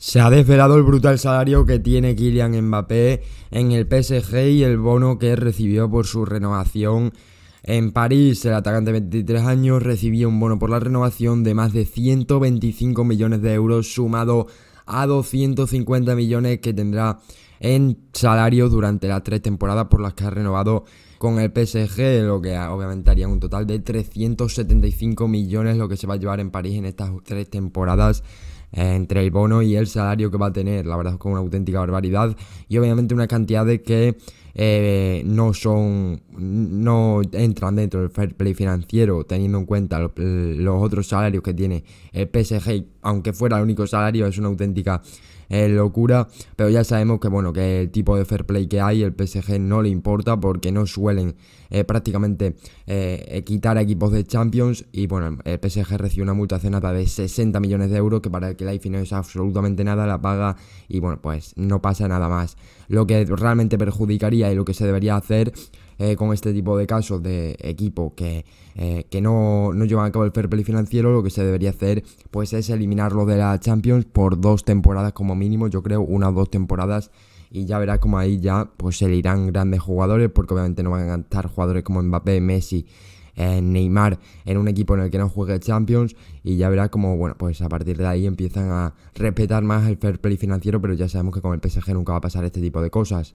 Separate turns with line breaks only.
Se ha desvelado el brutal salario que tiene Kylian Mbappé en el PSG y el bono que recibió por su renovación en París. El atacante de 23 años recibió un bono por la renovación de más de 125 millones de euros sumado a 250 millones que tendrá en salario durante las tres temporadas por las que ha renovado con el PSG, lo que obviamente haría un total de 375 millones lo que se va a llevar en París en estas tres temporadas entre el bono y el salario que va a tener. La verdad es que es una auténtica barbaridad y obviamente una cantidad de que eh, no son, no entran dentro del fair play financiero teniendo en cuenta los otros salarios que tiene el PSG aunque fuera el único salario, es una auténtica eh, locura. Pero ya sabemos que, bueno, que el tipo de fair play que hay, el PSG no le importa porque no suelen eh, prácticamente eh, quitar equipos de Champions. Y bueno, el PSG recibe una multa cenata de 60 millones de euros, que para el que Life no es absolutamente nada, la paga y bueno, pues no pasa nada más. Lo que realmente perjudicaría y lo que se debería hacer eh, con este tipo de casos de equipo que, eh, que no, no, llevan a cabo el fair play financiero, lo que se debería hacer pues es eliminarlo de la Champions por dos temporadas como mínimo, yo creo unas dos temporadas y ya verás como ahí ya pues se le irán grandes jugadores porque obviamente no van a estar jugadores como Mbappé, Messi, eh, Neymar en un equipo en el que no juegue Champions y ya verás como bueno pues a partir de ahí empiezan a respetar más el fair play financiero pero ya sabemos que con el PSG nunca va a pasar este tipo de cosas.